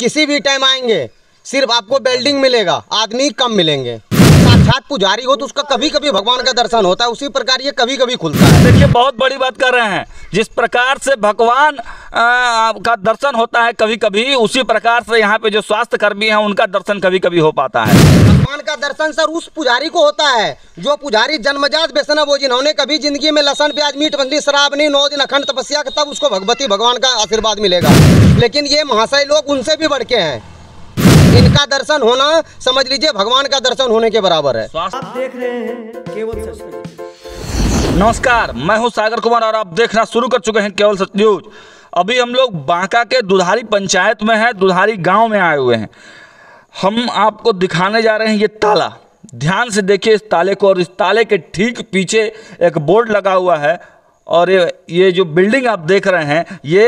किसी भी टाइम आएंगे सिर्फ आपको बेल्डिंग मिलेगा आदमी कम मिलेंगे साक्षात पुजारी हो तो उसका कभी कभी भगवान का दर्शन होता है उसी प्रकार ये कभी कभी खुलता है देखिए बहुत बड़ी बात कर रहे हैं जिस प्रकार से भगवान का दर्शन होता है कभी कभी उसी प्रकार से यहाँ पे जो स्वास्थ्य कर्मी है उनका दर्शन कभी कभी हो पाता है भगवान का दर्शन सर उस पुजारी को होता है जो पुजारी जन्मजात व्यसनब हो जिन्होंने कभी जिंदगी में लसन प्याज मीट बंदी शराब नहीं नौ दिन अखंड तपस्या तब उसको भगवती भगवान का आशीर्वाद मिलेगा लेकिन ये महाशय लोग उनसे भी बढ़ के हैं इनका दर्शन होना समझ लीजिए भगवान का दर्शन होने के बराबर है आप देख रहे हैं केवल सच नमस्कार मैं हूं सागर कुमार और आप देखना शुरू कर चुके हैं केवल सच न्यूज अभी हम लोग बांका के दुधारी पंचायत में है दुधारी गांव में आए हुए हैं हम आपको दिखाने जा रहे हैं ये ताला ध्यान से देखिए इस ताले को और इस ताले के ठीक पीछे एक बोर्ड लगा हुआ है और ये ये जो बिल्डिंग आप देख रहे हैं ये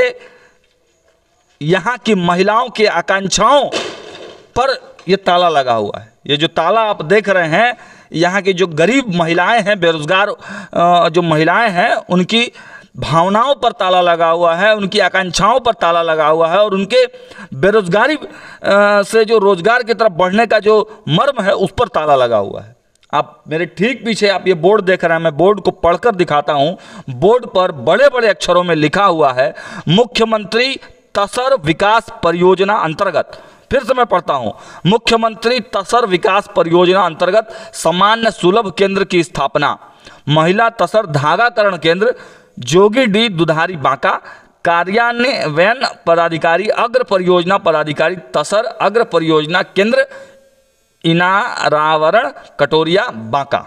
यहाँ की महिलाओं की आकांक्षाओं पर ये ताला लगा हुआ है ये जो ताला आप देख रहे हैं यहाँ की जो गरीब महिलाएं हैं बेरोजगार जो महिलाएं हैं उनकी भावनाओं पर ताला लगा हुआ है उनकी आकांक्षाओं पर ताला लगा हुआ है और उनके बेरोजगारी से जो रोजगार की तरफ बढ़ने का जो मर्म है उस पर ताला लगा हुआ है आप मेरे ठीक पीछे आप ये बोर्ड देख रहे हैं मैं बोर्ड को पढ़कर दिखाता हूँ बोर्ड पर बड़े बड़े अक्षरों में लिखा हुआ है मुख्यमंत्री तसर विकास परियोजना अंतर्गत फिर से मैं पढ़ता हूँ मुख्यमंत्री तसर विकास परियोजना अंतर्गत सामान्य सुलभ केंद्र की स्थापना महिला तसर धागाकरण केंद्र जोगी डी दुधारी बांका कार्यान्वयन पदाधिकारी अग्र परियोजना पदाधिकारी तसर अग्र परियोजना केंद्र इनारावरण कटोरिया बांका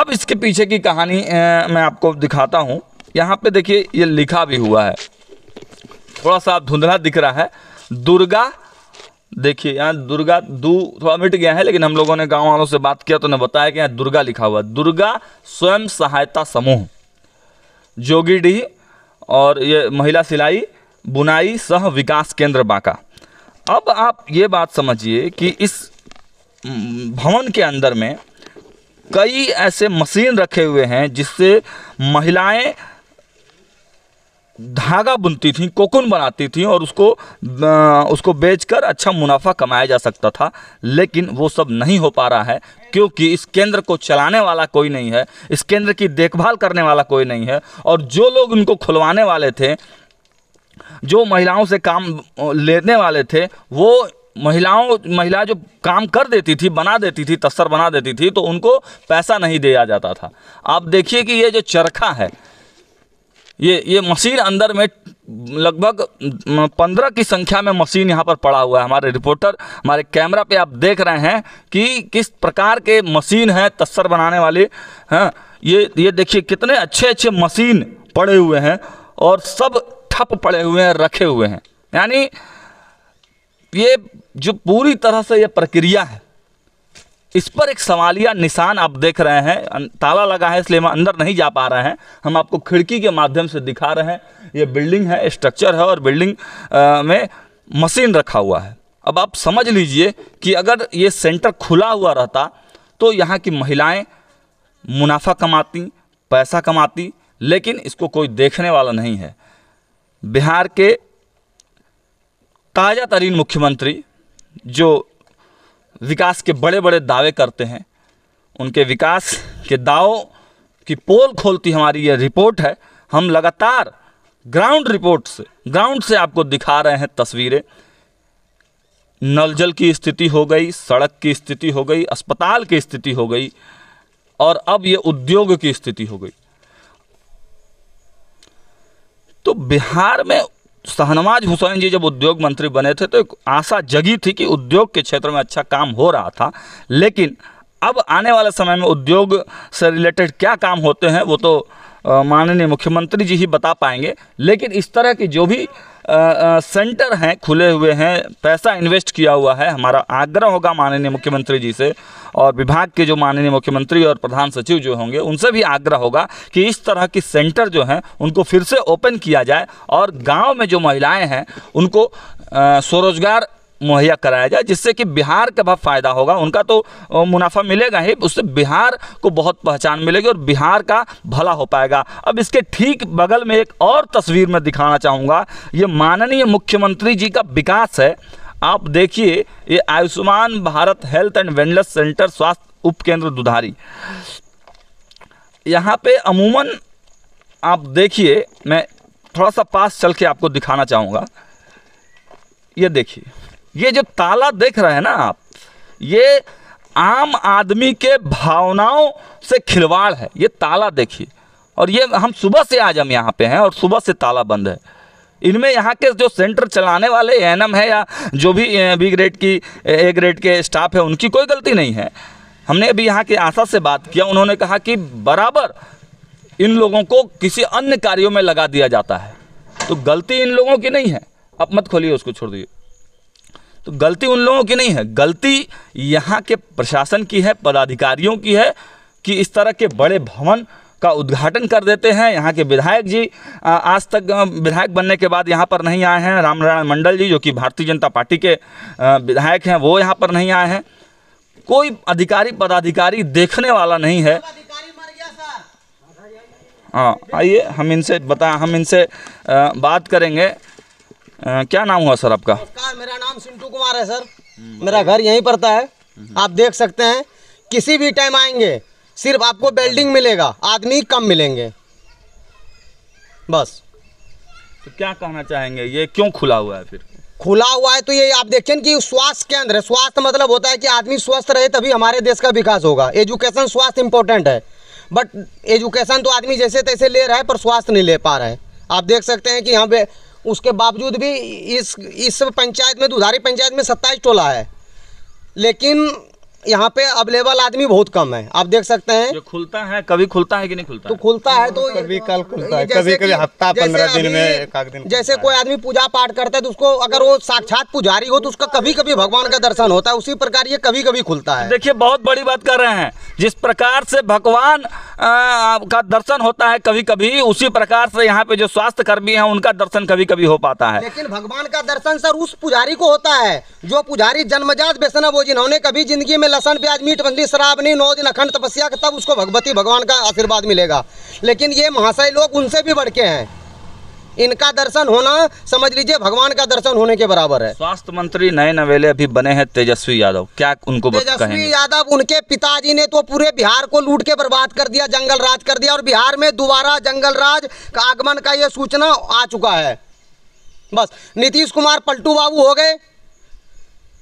अब इसके पीछे की कहानी ए, मैं आपको दिखाता हूं यहां पे देखिए ये लिखा भी हुआ है थोड़ा सा धुंधला दिख रहा है दुर्गा देखिए यहाँ दुर्गा दू थोड़ा मिट गया है लेकिन हम लोगों ने गांव वालों से बात किया तो उन्हें बताया कि यहाँ दुर्गा लिखा हुआ दुर्गा स्वयं सहायता समूह डी और ये महिला सिलाई बुनाई सह विकास केंद्र बांका अब आप ये बात समझिए कि इस भवन के अंदर में कई ऐसे मशीन रखे हुए हैं जिससे महिलाएं धागा बुनती थी कोकुन बनाती थी और उसको उसको बेचकर अच्छा मुनाफा कमाया जा सकता था लेकिन वो सब नहीं हो पा रहा है क्योंकि इस केंद्र को चलाने वाला कोई नहीं है इस केंद्र की देखभाल करने वाला कोई नहीं है और जो लोग उनको खुलवाने वाले थे जो महिलाओं से काम लेने वाले थे वो महिलाओं महिला जो काम कर देती थी बना देती थी तस्तर बना देती थी तो उनको पैसा नहीं दिया जाता था आप देखिए कि ये जो चरखा है ये ये मशीन अंदर में लगभग पंद्रह की संख्या में मशीन यहाँ पर पड़ा हुआ है हमारे रिपोर्टर हमारे कैमरा पे आप देख रहे हैं कि किस प्रकार के मशीन हैं तस्सर बनाने वाले हैं हाँ, ये ये देखिए कितने अच्छे अच्छे मशीन पड़े हुए हैं और सब ठप पड़े हुए हैं रखे हुए हैं यानी ये जो पूरी तरह से ये प्रक्रिया है इस पर एक सवालिया निशान आप देख रहे हैं ताला लगा है इसलिए हम अंदर नहीं जा पा रहे हैं हम आपको खिड़की के माध्यम से दिखा रहे हैं ये बिल्डिंग है स्ट्रक्चर है और बिल्डिंग में मशीन रखा हुआ है अब आप समझ लीजिए कि अगर ये सेंटर खुला हुआ रहता तो यहाँ की महिलाएं मुनाफा कमाती पैसा कमाती लेकिन इसको कोई देखने वाला नहीं है बिहार के ताज़ा तरीन मुख्यमंत्री जो विकास के बड़े बड़े दावे करते हैं उनके विकास के दावों की पोल खोलती हमारी यह रिपोर्ट है हम लगातार ग्राउंड रिपोर्ट से ग्राउंड से आपको दिखा रहे हैं तस्वीरें नल जल की स्थिति हो गई सड़क की स्थिति हो गई अस्पताल की स्थिति हो गई और अब ये उद्योग की स्थिति हो गई तो बिहार में शाहनवाज हुसैन जी जब उद्योग मंत्री बने थे तो एक आशा जगी थी कि उद्योग के क्षेत्र में अच्छा काम हो रहा था लेकिन अब आने वाले समय में उद्योग से रिलेटेड क्या काम होते हैं वो तो माननीय मुख्यमंत्री जी ही बता पाएंगे लेकिन इस तरह की जो भी सेंटर हैं खुले हुए हैं पैसा इन्वेस्ट किया हुआ है हमारा आग्रह होगा माननीय मुख्यमंत्री जी से और विभाग के जो माननीय मुख्यमंत्री और प्रधान सचिव जो होंगे उनसे भी आग्रह होगा कि इस तरह की सेंटर जो हैं उनको फिर से ओपन किया जाए और गाँव में जो महिलाएँ हैं उनको स्वरोजगार मुहैया कराया जाए जिससे कि बिहार का बहुत फ़ायदा होगा उनका तो मुनाफा मिलेगा ही उससे बिहार को बहुत पहचान मिलेगी और बिहार का भला हो पाएगा अब इसके ठीक बगल में एक और तस्वीर मैं दिखाना चाहूँगा ये माननीय मुख्यमंत्री जी का विकास है आप देखिए ये Ayushman Bharat health and wellness centre स्वास्थ्य उपकेंद्र दुधारी यहाँ पे अमूमन आप देखिए मैं थोड़ा सा पास चल के आपको दिखाना चाहूँगा ये देखिए ये जो ताला देख रहे हैं ना आप ये आम आदमी के भावनाओं से खिलवाड़ है ये ताला देखिए और ये हम सुबह से आज हम यहाँ पे हैं और सुबह से ताला बंद है इनमें यहाँ के जो सेंटर चलाने वाले एम है या जो भी बी ग्रेड की ए ग्रेड के स्टाफ है उनकी कोई गलती नहीं है हमने अभी यहाँ के आशा से बात किया उन्होंने कहा कि बराबर इन लोगों को किसी अन्य कार्यों में लगा दिया जाता है तो गलती इन लोगों की नहीं है अब मत खोलिए उसको छोड़ दिए तो गलती उन लोगों की नहीं है गलती यहाँ के प्रशासन की है पदाधिकारियों की है कि इस तरह के बड़े भवन का उद्घाटन कर देते हैं यहाँ के विधायक जी आज तक विधायक बनने के बाद यहाँ पर नहीं आए हैं राम नारायण मंडल जी जो कि भारतीय जनता पार्टी के विधायक हैं वो यहाँ पर नहीं आए हैं कोई अधिकारी पदाधिकारी देखने वाला नहीं है हाँ आइए हम इनसे बता हम इनसे बात करेंगे आ, क्या नाम हुआ सर आपका मेरा नाम सिंटू कुमार है सर मेरा घर यहीं पड़ता है आप देख सकते हैं किसी भी टाइम आएंगे सिर्फ आपको बिल्डिंग मिलेगा आदमी कम मिलेंगे बस तो क्या कहना चाहेंगे ये क्यों खुला हुआ है फिर खुला हुआ है तो ये आप देखिए कि स्वास्थ्य केंद्र है स्वास्थ्य मतलब होता है कि आदमी स्वस्थ रहे तभी हमारे देश का विकास होगा एजुकेशन स्वास्थ्य इंपॉर्टेंट है बट एजुकेशन तो आदमी जैसे तैसे ले रहा है पर स्वास्थ्य नहीं ले पा रहा है आप देख सकते हैं कि यहाँ पे उसके बावजूद भी इस इस पंचायत में दुधारी पंचायत में सत्ताईस टोला है लेकिन यहाँ पे अवेलेबल आदमी बहुत कम है आप देख सकते हैं जो खुलता है कभी खुलता है कि नहीं खुलता तो खुलता है तो कभी कल खुलता है कभी कभी हफ्ता पंद्रह दिन में एक आध दिन जैसे कोई आदमी पूजा पाठ करता है तो उसको अगर वो साक्षात पुजारी हो तो उसका कभी कभी भगवान का दर्शन होता है उसी प्रकार ये कभी कभी खुलता है देखिए बहुत बड़ी बात कर रहे हैं जिस प्रकार से भगवान का दर्शन होता है कभी कभी उसी प्रकार से यहाँ पे जो स्वास्थ्य कर्मी है उनका दर्शन कभी कभी हो पाता है लेकिन भगवान का दर्शन सर उस पुजारी को होता है जो पुजारी जन्मजात बेसन जिन्होंने कभी जिंदगी में लसन प्याज मीट बंदी शराब नहीं नौ दिन अखंड तपस्या तब उसको भगवती भगवान का आशीर्वाद मिलेगा लेकिन ये महाशय लोग उनसे भी बढ़ के हैं इनका दर्शन होना समझ लीजिए भगवान का दर्शन होने के बराबर है स्वास्थ्य मंत्री नए नवेले अभी बने हैं तेजस्वी यादव क्या उनको तेजस्वी यादव उनके पिताजी ने तो पूरे बिहार को लूट के बर्बाद कर दिया जंगल राज कर दिया और बिहार में दोबारा जंगल राज का आगमन का ये सूचना आ चुका है बस नीतीश कुमार पलटू बाबू हो गए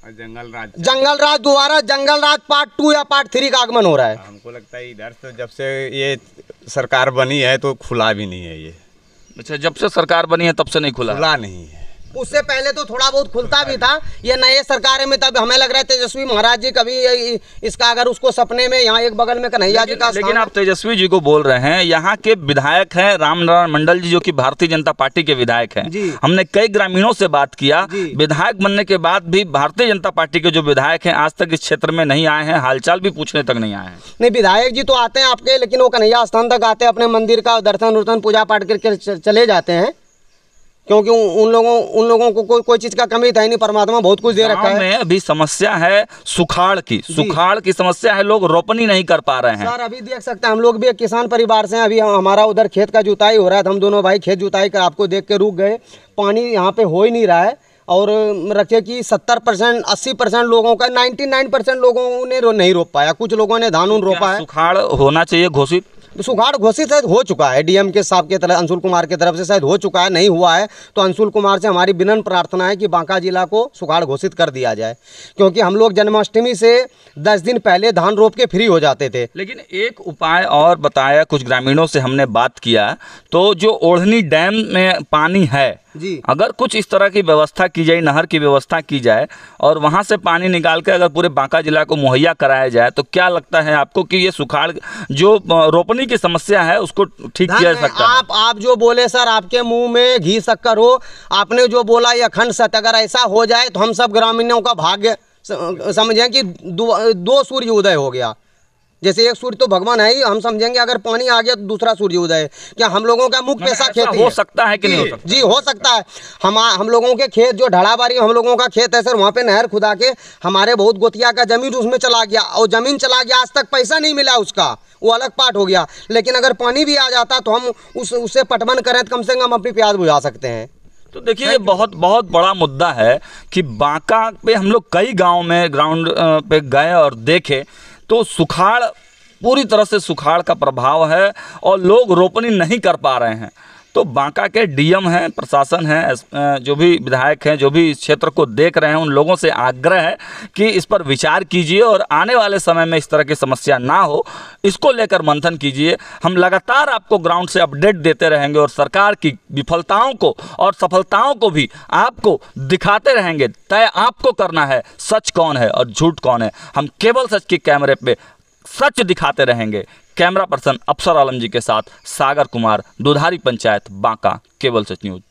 जंगल राज जंगल राज दोबारा जंगल राज पार्ट टू या पार्ट थ्री का आगमन हो रहा है हमको लगता है इधर तो जब से ये सरकार बनी है तो खुला भी नहीं है ये अच्छा जब से सरकार बनी है तब से नहीं खुला खुला नहीं है उससे पहले तो थोड़ा बहुत खुलता भी था ये नए सरकार में तब हमें लग रहा है तेजस्वी महाराज जी कभी इसका अगर उसको सपने में यहाँ एक बगल में कन्हैया जी का लेकिन आप तेजस्वी जी को बोल रहे हैं यहाँ के विधायक हैं रामनारायण मंडल जी जो कि भारतीय जनता पार्टी के विधायक हैं हमने कई ग्रामीणों से बात किया विधायक बनने के बाद भी भारतीय जनता पार्टी के जो विधायक है आज तक इस क्षेत्र में नहीं आए हैं हालचाल भी पूछने तक नहीं आए हैं नहीं विधायक जी तो आते हैं आपके लेकिन वो कन्हैया स्थान तक आते हैं अपने मंदिर का दर्शन पूजा पाठ करके चले जाते हैं क्योंकि उन लोगों उन लोगों को कोई कोई चीज़ का कमी था ही नहीं परमात्मा बहुत कुछ दे रखा है अभी समस्या है सुखाड़ की सुखाड़ की समस्या है लोग रोपनी नहीं कर पा रहे हैं सर अभी देख सकते हैं हम लोग भी एक किसान परिवार से हैं अभी हमारा उधर खेत का जुताई हो रहा है हम दोनों भाई खेत जुताई कर आपको देख के रुक गए पानी यहाँ पे हो ही नहीं रहा है और रखिए कि सत्तर परसेंट अस्सी परसेंट लोगों का नाइन्टी नाइन परसेंट लोगों ने नहीं रोप पाया कुछ लोगों ने धान उन तो रोपा है सुखाड़ होना चाहिए घोषित तो घोषित शायद हो चुका है डीएम के साहब के तरह अंशुल कुमार के तरफ से शायद हो चुका है नहीं हुआ है तो अंशुल कुमार से हमारी विनम्र प्रार्थना है कि बांका जिला को सुखाड़ घोषित कर दिया जाए क्योंकि हम लोग जन्माष्टमी से दस दिन पहले धान रोप के फ्री हो जाते थे लेकिन एक उपाय और बताया कुछ ग्रामीणों से हमने बात किया तो जो ओढ़नी डैम में पानी है जी अगर कुछ इस तरह की व्यवस्था की जाए नहर की व्यवस्था की जाए और वहाँ से पानी निकाल कर अगर पूरे बांका जिला को मुहैया कराया जाए तो क्या लगता है आपको कि ये सुखाड़ जो रोपनी की समस्या है उसको ठीक किया जा सकता आप आप जो बोले सर आपके मुंह में घी शक्कर हो आपने जो बोला ये अखंड सत्य अगर ऐसा हो जाए तो हम सब ग्रामीणों का भाग्य समझें कि दो सूर्य उदय हो गया जैसे एक सूर्य तो भगवान है ही हम समझेंगे अगर पानी आ गया तो दूसरा सूर्य उदय क्या हम लोगों का मुख्य पैसा मतलब खेती हो सकता है कि नहीं हो सकता जी हो सकता है हम हम लोगों के खेत जो ढड़ाबारी हम लोगों का खेत है सर वहाँ पे नहर खुदा के हमारे बहुत गोतिया का जमीन उसमें चला गया और जमीन चला गया आज तक पैसा नहीं मिला उसका वो अलग पार्ट हो गया लेकिन अगर पानी भी आ जाता तो हम उस उससे पटवन करें तो कम से कम अपनी प्याज बुझा सकते हैं तो देखिए ये बहुत बहुत बड़ा मुद्दा है कि बांका पे हम लोग कई गांव में ग्राउंड पे गए और देखे तो सुखाड़ पूरी तरह से सुखाड़ का प्रभाव है और लोग रोपनी नहीं कर पा रहे हैं तो बांका के डीएम हैं प्रशासन हैं जो भी विधायक हैं जो भी इस क्षेत्र को देख रहे हैं उन लोगों से आग्रह है कि इस पर विचार कीजिए और आने वाले समय में इस तरह की समस्या ना हो इसको लेकर मंथन कीजिए हम लगातार आपको ग्राउंड से अपडेट देते रहेंगे और सरकार की विफलताओं को और सफलताओं को भी आपको दिखाते रहेंगे तय आपको करना है सच कौन है और झूठ कौन है हम केवल सच के कैमरे पर सच दिखाते रहेंगे कैमरा पर्सन अफसर आलम जी के साथ सागर कुमार दुधारी पंचायत बांका केबल सच न्यूज